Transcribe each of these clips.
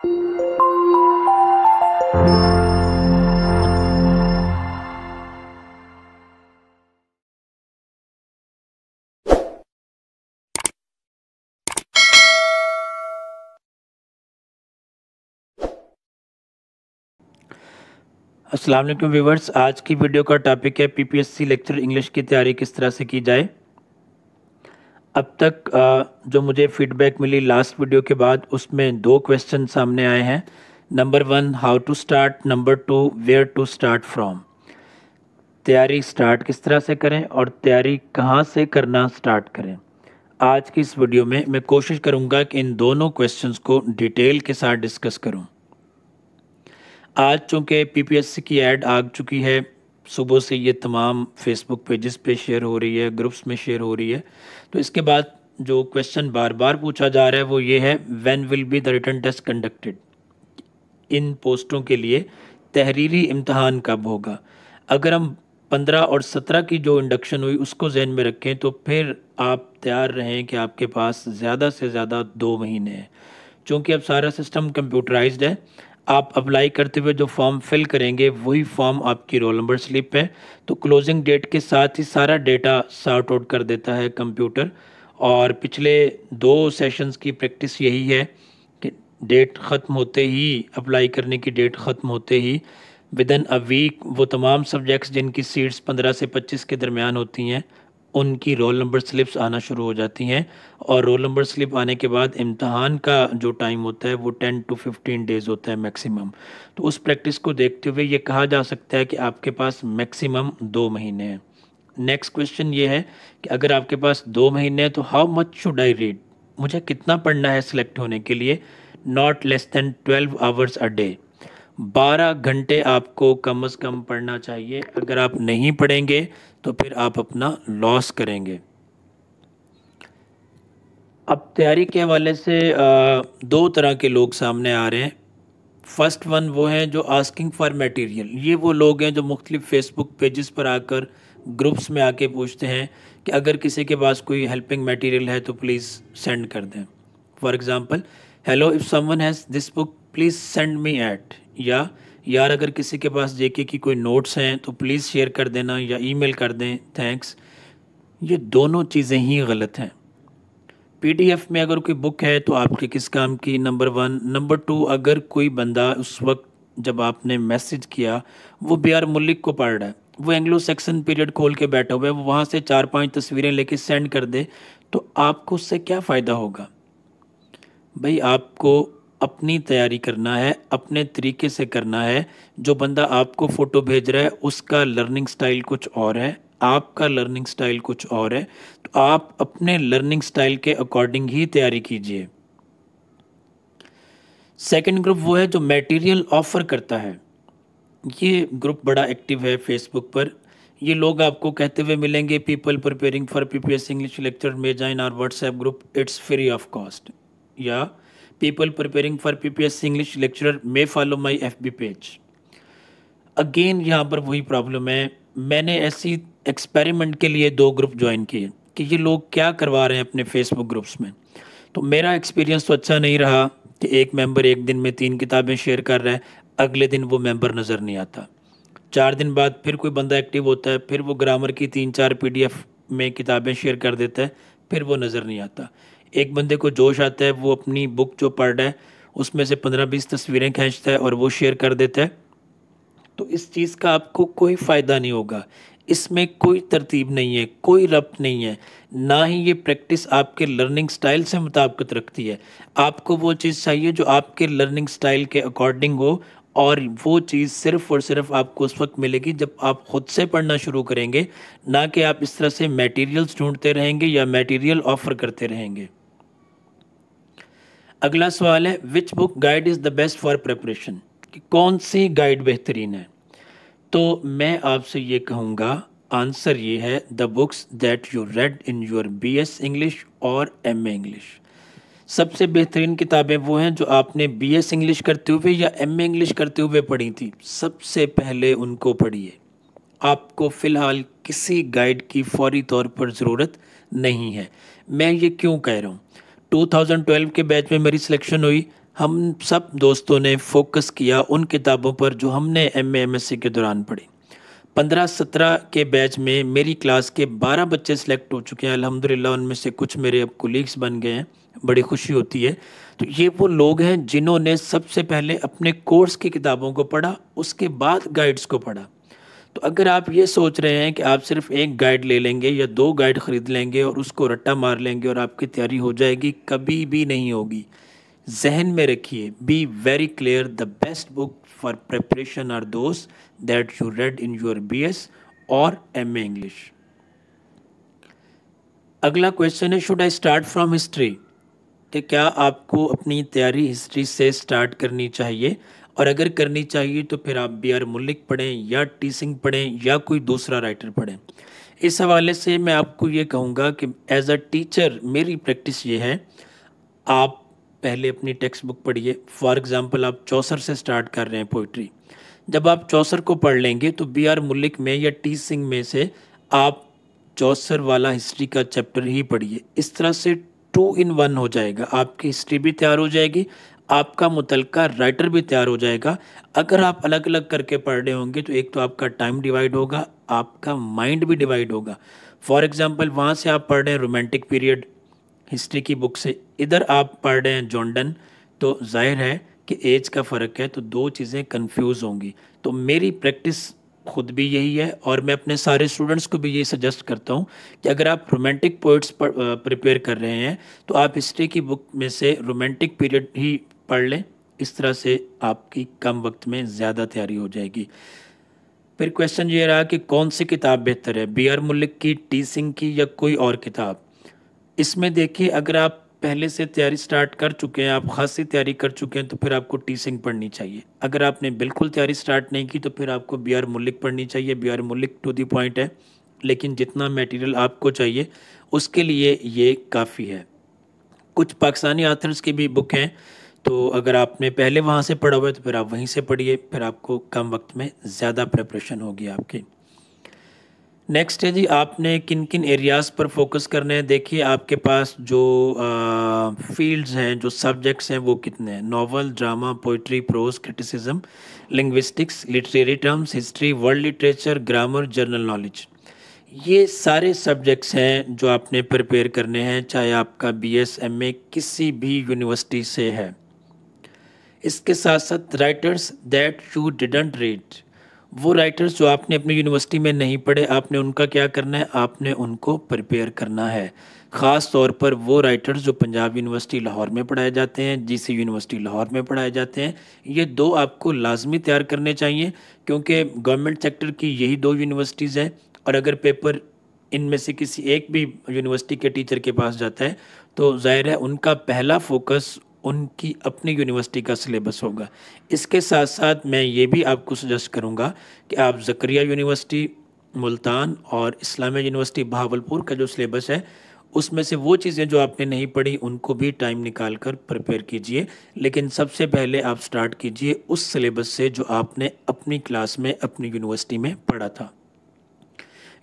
Aslam viewers आज की video का टॉपिक है पीपीएससी लेक्चर इंग्लिश की तैयारी किस तरह से की जाए अब तक जो मुझे फीडबैक मिली लास्ट वीडियो के बाद उसमें दो क्वेश्चन सामने आए हैं number one how to start number two where to start from तैयारी स्टार्ट किस तरह से करें और तैयारी कहाँ से करना स्टार्ट करें आज की इस वीडियो में मैं कोशिश करूँगा कि इन दोनों क्वेश्चंस को डिटेल के साथ डिस्कस करूँ आज चूँकि पीपीएससी की एड आ चुकी है सुबह से ये तमाम फेसबुक पेजेस पे शेयर हो रही है ग्रुप्स में शेयर हो रही है तो इसके बाद जो क्वेश्चन बार बार पूछा जा रहा है वो ये है when will be the written test conducted in पोस्टों के लिए तहरीरी इम्तहान कब होगा अगर हम पंद्रह और सत्रह की जो इंडक्शन हुई उसको जहन में रखें तो फिर आप तैयार रहें कि आपके पास ज़्यादा से ज़्यादा दो महीने हैं चूँकि अब सारा सिस्टम कंप्यूटराइज्ड है आप अप्लाई करते हुए जो फॉर्म फिल करेंगे वही फॉर्म आपकी रोल नंबर स्लिप है तो क्लोजिंग डेट के साथ ही सारा डेटा सॉर्ट आउट कर देता है कंप्यूटर और पिछले दो सेशंस की प्रैक्टिस यही है कि डेट ख़त्म होते ही अप्लाई करने की डेट ख़त्म होते ही विद इन अ वीक वो तमाम सब्जेक्ट्स जिनकी सीट्स 15 से 25 के दरमियान होती हैं उनकी रोल नंबर स्लिप्स आना शुरू हो जाती हैं और रोल नंबर स्लिप आने के बाद इम्तहान का जो टाइम होता है वो टेन टू फिफ्टीन डेज़ होता है मैक्सिमम तो उस प्रैक्टिस को देखते हुए ये कहा जा सकता है कि आपके पास मैक्सिमम दो महीने हैं नेक्स्ट क्वेश्चन ये है कि अगर आपके पास दो महीने हैं तो how much should I read मुझे कितना पढ़ना है सिलेक्ट होने के लिए not less than twelve hours a day बारह घंटे आपको कम से कम पढ़ना चाहिए अगर आप नहीं पढ़ेंगे तो फिर आप अपना लॉस करेंगे अब तैयारी के हवाले से दो तरह के लोग सामने आ रहे हैं फ़र्स्ट वन वो हैं जो आस्किंग फॉर मटेरियल ये वो लोग हैं जो मुख्तलिफ फेसबुक पेजेस पर आकर ग्रुप्स में आके पूछते हैं कि अगर किसी के पास कोई हेल्पिंग मटेरियल है तो प्लीज़ सेंड कर दें for example hello if someone has this book please send me at या यार अगर किसी के पास जेके की कोई नोट्स हैं तो प्लीज़ शेयर कर देना या ईमेल कर दें थैंक्स ये दोनों चीज़ें ही गलत हैं पीडीएफ में अगर कोई बुक है तो आपके किस काम की नंबर वन नंबर टू अगर कोई बंदा उस वक्त जब आपने मैसेज किया वो बी आर मलिक को पढ़ रहा है वो एंग्लो सेक्शन पीरियड खोल के बैठा हुआ है वो वहाँ से चार पांच तस्वीरें लेके सेंड कर दे तो आपको उससे क्या फ़ायदा होगा भाई आपको अपनी तैयारी करना है अपने तरीके से करना है जो बंदा आपको फ़ोटो भेज रहा है उसका लर्निंग स्टाइल कुछ और है आपका लर्निंग स्टाइल कुछ और है तो आप अपने लर्निंग स्टाइल के अकॉर्डिंग ही तैयारी कीजिए सेकंड ग्रुप वो है जो मटेरियल ऑफ़र करता है ये ग्रुप बड़ा एक्टिव है फेसबुक पर ये लोग आपको कहते हुए मिलेंगे people preparing for PPS English lecture में join our WhatsApp group it's free of cost या people preparing for PPS English lecturer may follow my FB page. Again यहाँ पर वही प्रॉब्लम है मैंने ऐसी एक्सपेरिमेंट के लिए दो ग्रुप ज्वाइन किए कि ये लोग क्या करवा रहे हैं अपने फेसबुक ग्रुप्स में तो मेरा एक्सपीरियंस तो अच्छा नहीं रहा कि एक member एक दिन में तीन किताबें शेयर कर रहा है अगले दिन वो member नज़र नहीं आता चार दिन बाद फिर कोई बंदा एक्टिव होता है फिर वो ग्रामर की तीन चार एफ में किताबें शेयर कर देता है फिर वो नज़र नहीं आता एक बंदे को जोश आता है वो अपनी बुक जो पढ़ रहा है उसमें से पंद्रह बीस तस्वीरें खींचता है और वो शेयर कर देता है तो इस चीज़ का आपको कोई फ़ायदा नहीं होगा इसमें कोई तरतीब नहीं है कोई रब नहीं है ना ही ये प्रैक्टिस आपके लर्निंग स्टाइल से मुताबकत रखती है आपको वो चीज़ चाहिए जो आपके लर्निंग स्टाइल के अकॉर्डिंग हो और वो चीज़ सिर्फ़ और सिर्फ आपको उस वक्त मिलेगी जब आप ख़ुद से पढ़ना शुरू करेंगे ना कि आप इस तरह से मटेरियल्स ढूंढते रहेंगे या मटेरियल ऑफ़र करते रहेंगे अगला सवाल है which book guide is the best for preparation कि कौन सी गाइड बेहतरीन है तो मैं आपसे ये कहूँगा आंसर ये है the books that you read in your B S English और एम ए इंग्लिश सबसे बेहतरीन किताबें वो हैं जो आपने बी एस इंग्लिश करते हुए या एम ए इंग्लिश करते हुए पढ़ी थी सबसे पहले उनको पढ़िए आपको फ़िलहाल किसी गाइड की फौरी तौर पर ज़रूरत नहीं है मैं ये क्यों कह रहा हूँ 2012 के बैच में मेरी सिलेक्शन हुई हम सब दोस्तों ने फोकस किया उन किताबों पर जो हमने एम एम एस सी के दौरान पढ़ी पंद्रह सत्रह के बैच में मेरी क्लास के बारह बच्चे सिलेक्ट हो चुके हैं ला उनमें से कुछ मेरे अब कोलीग्स बन गए हैं बड़ी खुशी होती है तो ये वो लोग हैं जिन्होंने सबसे पहले अपने कोर्स की किताबों को पढ़ा उसके बाद गाइड्स को पढ़ा तो अगर आप ये सोच रहे हैं कि आप सिर्फ एक गाइड ले लेंगे या दो गाइड ख़रीद लेंगे और उसको रट्टा मार लेंगे और आपकी तैयारी हो जाएगी कभी भी नहीं होगी जहन में रखिए be very clear the best book for preparation are दोस्त that you read in your B S और एम ए इंग्लिश अगला क्वेश्चन है should I start from history कि क्या आपको अपनी तैयारी हिस्ट्री से स्टार्ट करनी चाहिए और अगर करनी चाहिए तो फिर आप बी आर मलिक पढ़ें या टी सिंह पढ़ें या कोई दूसरा राइटर पढ़ें इस हवाले से मैं आपको ये कहूँगा कि एज़ अ टीचर मेरी प्रैक्टिस ये है आप पहले अपनी टेक्स्ट बुक पढ़िए फॉर एग्ज़ाम्पल आप चौसर से स्टार्ट कर रहे हैं पोइट्री जब आप चौसर को पढ़ लेंगे तो बी आर मलिक में या टी सिंह में से आप चौसर वाला हिस्ट्री का चैप्टर ही पढ़िए इस तरह से टू इन वन हो जाएगा आपकी हिस्ट्री भी तैयार हो जाएगी आपका मुतल राइटर भी तैयार हो जाएगा अगर आप अलग अलग करके पढ़ रहे होंगे तो एक तो आपका टाइम डिवाइड होगा आपका माइंड भी डिवाइड होगा फॉर एग्ज़ाम्पल वहाँ से आप पढ़ रहे हैं रोमांटिक पीरियड हिस्ट्री की बुक से इधर आप पढ़ रहे हैं जॉन्डन तो जाहिर है कि एज का फ़र्क है तो दो चीज़ें कन्फ्यूज़ होंगी तो मेरी प्रैक्टिस खुद भी यही है और मैं अपने सारे स्टूडेंट्स को भी यही सजेस्ट करता हूँ कि अगर आप रोमांटिक पोइट्स प्रिपेयर कर रहे हैं तो आप हिस्ट्री की बुक में से रोमांटिक पीरियड ही पढ़ लें इस तरह से आपकी कम वक्त में ज़्यादा तैयारी हो जाएगी फिर क्वेश्चन ये रहा कि कौन सी किताब बेहतर है बी आर मलिक की टी सिंह की या कोई और किताब इसमें देखिए अगर आप पहले से तैयारी स्टार्ट कर चुके हैं आप खासी तैयारी कर चुके हैं तो फिर आपको टी सिंह पढ़नी चाहिए अगर आपने बिल्कुल तैयारी स्टार्ट नहीं की तो फिर आपको बी आर मलिक पढ़नी चाहिए B R Malik to the point है लेकिन जितना मटेरियल आपको चाहिए उसके लिए ये काफ़ी है कुछ पाकिस्तानी आथर्स की भी बुक हैं तो अगर आपने पहले वहाँ से पढ़ा हुआ है तो फिर आप वहीं से पढ़िए फिर आपको कम वक्त में ज़्यादा प्रेपरेशन होगी आपकी नेक्स्ट है जी आपने किन किन एरियाज़ पर फोकस करने हैं देखिए आपके पास जो फील्ड्स हैं जो सब्जेक्ट्स हैं वो कितने हैं novel drama poetry prose criticism linguistics literary terms history world literature grammar general knowledge ये सारे सब्जेक्ट्स हैं जो आपने प्रिपेयर करने हैं चाहे आपका बी एस एम ए किसी भी यूनिवर्सिटी से है इसके साथ साथ writers that you didn't read वो राइटर्स जो आपने अपनी यूनिवर्सिटी में नहीं पढ़े आपने उनका क्या करना है आपने उनको प्रिपेयर करना है ख़ास तौर पर वो राइटर्स जो पंजाब यूनिवर्सिटी लाहौर में पढ़ाए जाते हैं सी यूनिवर्सिटी लाहौर में पढ़ाए जाते हैं ये दो आपको लाजमी तैयार करने चाहिए क्योंकि गवर्नमेंट सेक्टर की यही दो यूनिवर्सिटीज़ हैं और अगर पेपर इनमें से किसी एक भी यूनिवर्सिटी के टीचर के पास जाता है तो ज़ाहिर है उनका पहला फोकस उनकी अपनी यूनिवर्सिटी का सिलेबस होगा इसके साथ साथ मैं ये भी आपको सजेस्ट करूँगा कि आप जक्रिया यूनिवर्सिटी मुल्तान और इस्लामिया यूनिवर्सिटी बहावलपुर का जो सिलेबस है उसमें से वो चीज़ें जो आपने नहीं पढ़ी उनको भी टाइम निकाल कर प्रिपेयर कीजिए लेकिन सबसे पहले आप स्टार्ट कीजिए उस सिलेबस से जो आपने अपनी क्लास में अपनी यूनिवर्सिटी में पढ़ा था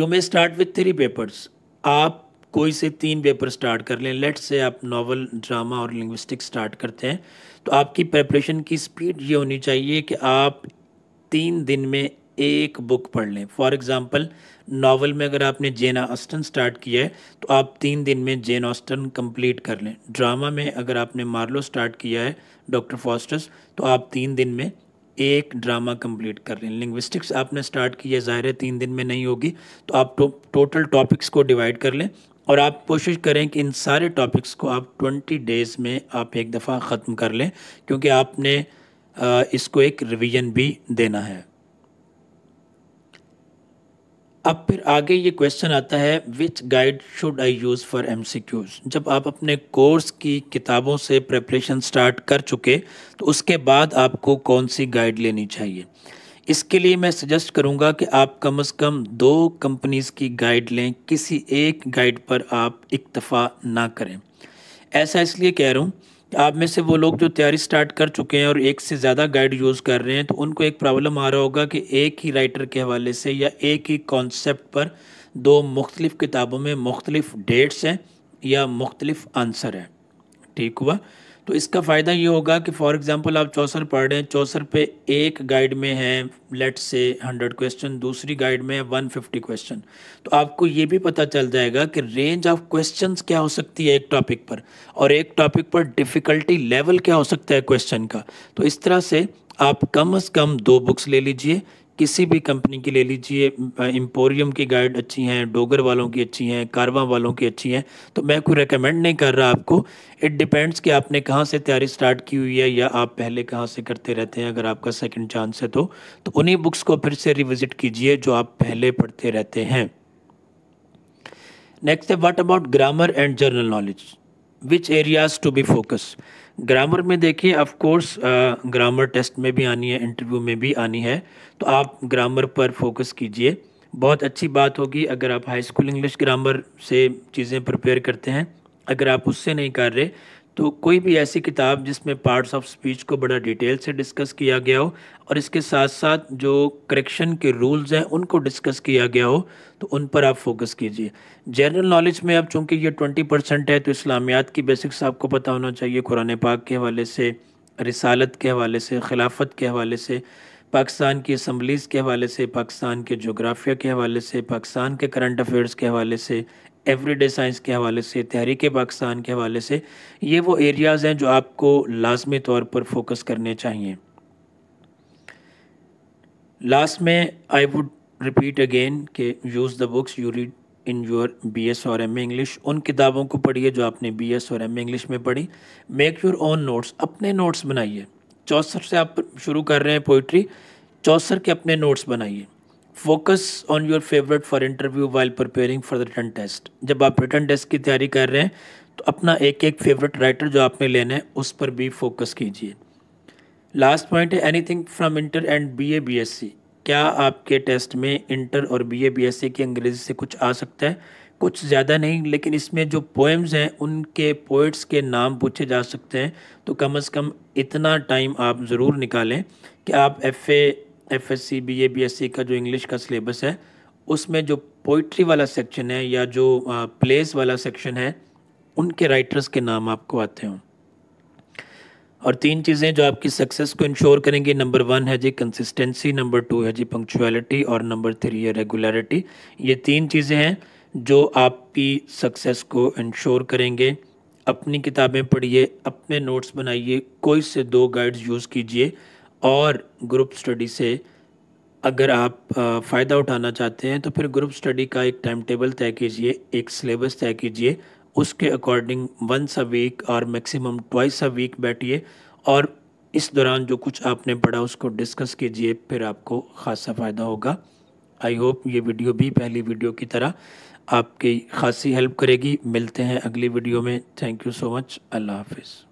you may start with three papers आप कोई से तीन पेपर स्टार्ट कर लें लेट से आप नावल ड्रामा और लिंग्विस्टिक स्टार्ट करते हैं तो आपकी प्रेपरेशन की स्पीड ये होनी चाहिए कि आप तीन दिन में एक बुक पढ़ लें फॉर एग्ज़ाम्पल नावल में अगर आपने जेन ऑस्टन स्टार्ट किया है तो आप तीन दिन में जेन ऑस्टन कंप्लीट कर लें ड्रामा में अगर आपने मार्लो स्टार्ट किया है डॉक्टर फॉस्टस तो आप तीन दिन में एक ड्रामा कंप्लीट कर लें लिंग्विस्टिक्स आपने स्टार्ट की है ज़ाहिर तीन दिन में नहीं होगी तो आप टो, टोटल टॉपिक्स को डिवाइड कर लें और आप कोशिश करें कि इन सारे टॉपिक्स को आप 20 डेज़ में आप एक दफ़ा ख़त्म कर लें क्योंकि आपने इसको एक रिवीजन भी देना है अब फिर आगे ये क्वेश्चन आता है which guide should I use for M जब आप अपने कोर्स की किताबों से प्रेपरेशन स्टार्ट कर चुके तो उसके बाद आपको कौन सी गाइड लेनी चाहिए इसके लिए मैं सजेस्ट करूंगा कि आप कम से कम दो कंपनीज़ की गाइड लें किसी एक गाइड पर आप इक्तफ़ा ना करें ऐसा इसलिए कह रहा हूँ कि आप में से वो लोग जो तैयारी स्टार्ट कर चुके हैं और एक से ज़्यादा गाइड यूज़ कर रहे हैं तो उनको एक प्रॉब्लम आ रहा होगा कि एक ही राइटर के हवाले से या एक ही कॉन्सेप्ट पर दो मुख्तलिफ़ किताबों में मुख्तलिफ़ डेट्स हैं या मुख्तलिफ़ आंसर हैं ठीक हुआ तो इसका फ़ायदा ये होगा कि फॉर एग्ज़ाम्पल आप चौसर पढ़ रहे हैं चौसर पे एक गाइड में है लेट से हंड्रेड क्वेश्चन दूसरी गाइड में है वन फिफ्टी क्वेश्चन तो आपको ये भी पता चल जाएगा कि रेंज ऑफ क्वेश्चन क्या हो सकती है एक टॉपिक पर और एक टॉपिक पर डिफ़िकल्टी लेवल क्या हो सकता है क्वेश्चन का तो इस तरह से आप कम अज़ कम दो बुक्स ले लीजिए किसी भी कंपनी की ले लीजिए एम्पोरियम की गाइड अच्छी हैं डोगर वालों की अच्छी हैं कारवा वालों की अच्छी हैं तो मैं कोई रेकमेंड नहीं कर रहा आपको इट डिपेंड्स कि आपने कहाँ से तैयारी स्टार्ट की हुई है या आप पहले कहाँ से करते रहते हैं अगर आपका सेकंड चांस है तो, तो उन्हीं बुक्स को फिर से रिविज़िट कीजिए जो आप पहले पढ़ते रहते हैं नेक्स्ट है what about grammar and general knowledge which areas to be focus grammar में देखिए ऑफ कोर्स ग्रामर टेस्ट में भी आनी है इंटरव्यू में भी आनी है तो आप ग्रामर पर फोकस कीजिए बहुत अच्छी बात होगी अगर आप हाई स्कूल इंग्लिश ग्रामर से चीज़ें प्रिपेयर करते हैं अगर आप उससे नहीं कर रहे तो कोई भी ऐसी किताब जिसमें पार्ट्स ऑफ स्पीच को बड़ा डिटेल से डिस्कस किया गया हो और इसके साथ साथ जो करेक्शन के रूल्स हैं उनको डिस्कस किया गया हो तो उन पर आप फोकस कीजिए जनरल नॉलेज में अब चूँकि ये ट्वेंटी परसेंट है तो इस्लामियात की बेसिक्स आपको पता होना चाहिए कुरान पाक के हवाले से रिसालत के हवाले से खिलाफत के हवाले से पाकिस्तान की असम्बलीज़ के हवाले से पाकिस्तान के जोग्राफिया के हवाले से पाकिस्तान के करंट अफेयर्स के हवाले से एवरीडे साइंस के हवाले से तहरीक पाकिस्तान के हवाले से ये वो एरियाज़ हैं जो आपको लाजमी तौर पर फोकस करने चाहिए लास्ट में आई वुड रिपीट अगेन के use the books you read in your B S और एम इंग्लिश उन किताबों को पढ़िए जो आपने बी एस और एम इंग्लिश में पढ़ी मेक योर ओन नोट्स अपने नोट्स बनाइए चौसर से आप शुरू कर रहे हैं पोइट्री चौसर के अपने नोट्स बनाइए focus on your favourite for interview while preparing for the written test जब आप रिटर्न टेस्ट की तैयारी कर रहे हैं तो अपना एक एक फेवरेट राइटर जो आपने लेना है उस पर भी फोकस कीजिए लास्ट पॉइंट है anything from inter and B A B S C क्या आपके टेस्ट में इंटर और B A B S C की अंग्रेज़ी से कुछ आ सकता है कुछ ज़्यादा नहीं लेकिन इसमें जो पोएम्स हैं उनके पोइट्स के नाम पूछे जा सकते हैं तो कम अज़ कम इतना टाइम आप ज़रूर निकालें कि आप F A F S C B A B S C का जो इंग्लिश का सिलेबस है उसमें जो पोइट्री वाला सेक्शन है या जो प्लेस वाला सेक्शन है उनके राइटर्स के नाम आपको आते हों और तीन चीज़ें जो आपकी सक्सेस को इंश्योर करेंगी नंबर वन है जी कंसिस्टेंसी नंबर टू है जी पंक्चुअलिटी और नंबर थ्री है रेगुलरिटी ये तीन चीज़ें हैं जो आपकी सक्सेस को इंश्योर करेंगे अपनी किताबें पढ़िए अपने नोट्स बनाइए कोई से दो गाइड्स यूज़ कीजिए और ग्रुप स्टडी से अगर आप फ़ायदा उठाना चाहते हैं तो फिर ग्रुप स्टडी का एक टाइम टेबल तय कीजिए एक सिलेबस तय कीजिए उसके अकॉर्डिंग वंस अ वीक और मैक्सिमम ट्वाइस अ वीक बैठिए और इस दौरान जो कुछ आपने पढ़ा उसको डिस्कस कीजिए फिर आपको खासा फ़ायदा होगा आई होप ये वीडियो भी पहली वीडियो की तरह आपकी खासी हेल्प करेगी मिलते हैं अगली वीडियो में थैंक यू सो मच अल्लाह हाफिज़